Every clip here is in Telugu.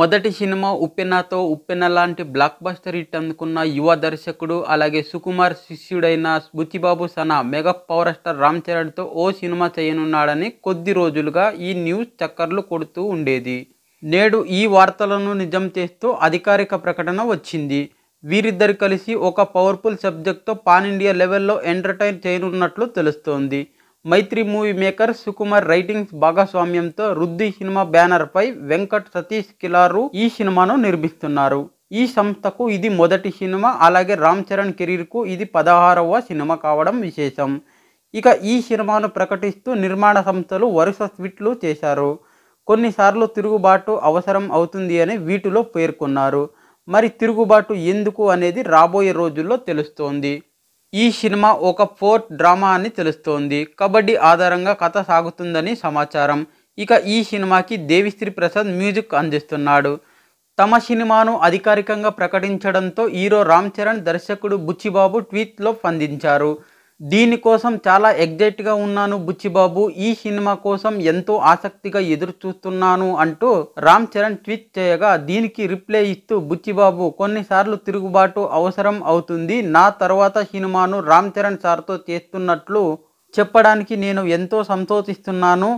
మొదటి సినిమా ఉప్పెనతో ఉప్పెన లాంటి బ్లాక్ బస్టర్ హిట్ అందుకున్న యువ దర్శకుడు అలాగే సుకుమార్ శిష్యుడైన Buchi Babu Sana mega power star Ram చరణ్తో ఓ సినిమా చేయనున్నాడని కొద్ది రోజులుగా ఈ న్యూస్ చక్కర్లు కొడుతూ ఉండేది నేడు ఈ వార్తలను నిజం చేస్తూ అధికారిక ప్రకటన వచ్చింది వీరిద్దరు కలిసి ఒక పవర్ఫుల్ సబ్జెక్ట్తో పాన్ ఇండియా లెవెల్లో ఎంటర్టైన్ చేయనున్నట్లు తెలుస్తోంది Mythri movie maker Sukumar writings భాగస్వామ్యంతో రుద్ది సినిమా బ్యానర్పై వెంకట్ సతీష్ కిలారు ఈ సినిమాను నిర్మిస్తున్నారు ఈ సంస్థకు ఇది మొదటి సినిమా అలాగే రామ్ చరణ్ కెరీర్కు ఇది పదహారవ సినిమా కావడం విశేషం ఇక ఈ సినిమాను ప్రకటిస్తూ నిర్మాణ సంస్థలు వరుస ట్వీట్లు చేశారు కొన్నిసార్లు తిరుగుబాటు అవసరం అవుతుంది అని వీటిలో పేర్కొన్నారు మరి తిరుగుబాటు ఎందుకు అనేది రాబోయే రోజుల్లో తెలుస్తోంది ఈ సినిమా ఒక ఫోర్త్ డ్రామా అని తెలుస్తోంది కబడ్డీ ఆధారంగా కథ సాగుతుందని సమాచారం ఇక ఈ సినిమాకి దేవిశ్రీ ప్రసాద్ మ్యూజిక్ అందిస్తున్నాడు తమ సినిమాను అధికారికంగా ప్రకటించడంతో హీరో రామ్ చరణ్ దర్శకుడు బుచ్చిబాబు ట్వీట్లో స్పందించారు దీనికోసం చాలా ఎగ్జైట్గా ఉన్నాను బుచ్చిబాబు ఈ సినిమా కోసం ఎంతో ఆసక్తిగా ఎదురు చూస్తున్నాను అంటూ రామ్ చరణ్ ట్వీట్ చేయగా దీనికి రిప్లై ఇస్తూ బుచ్చిబాబు కొన్నిసార్లు తిరుగుబాటు అవసరం అవుతుంది నా తర్వాత సినిమాను రామ్ చరణ్ సార్తో చేస్తున్నట్లు చెప్పడానికి నేను ఎంతో సంతోషిస్తున్నాను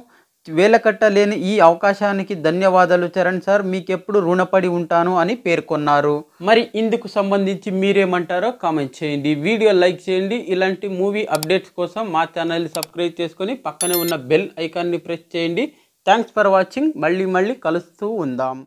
కట్టలేని ఈ అవకాశానికి ధన్యవాదాలు చరణ్ సార్ మీకెప్పుడు రుణపడి ఉంటాను అని పేర్కొన్నారు మరి ఇందుకు సంబంధించి మీరేమంటారో కామెంట్ చేయండి వీడియో లైక్ చేయండి ఇలాంటి మూవీ అప్డేట్స్ కోసం మా ఛానల్ని సబ్స్క్రైబ్ చేసుకొని పక్కనే ఉన్న బెల్ ఐకాన్ని ప్రెస్ చేయండి థ్యాంక్స్ ఫర్ వాచింగ్ మళ్ళీ మళ్ళీ కలుస్తూ ఉందాం